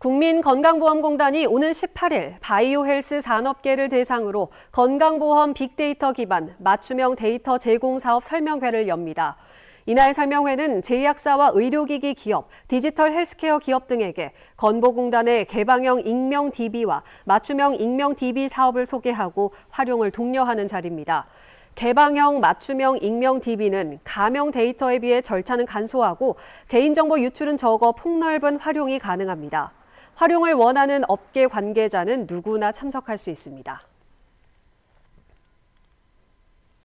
국민건강보험공단이 오는 18일 바이오헬스 산업계를 대상으로 건강보험 빅데이터 기반 맞춤형 데이터 제공 사업 설명회를 엽니다. 이날 설명회는 제약사와 의료기기 기업, 디지털 헬스케어 기업 등에게 건보공단의 개방형 익명 DB와 맞춤형 익명 DB 사업을 소개하고 활용을 독려하는 자리입니다. 개방형 맞춤형 익명 DB는 가명 데이터에 비해 절차는 간소하고 개인정보 유출은 적어 폭넓은 활용이 가능합니다. 활용을 원하는 업계 관계자는 누구나 참석할 수 있습니다.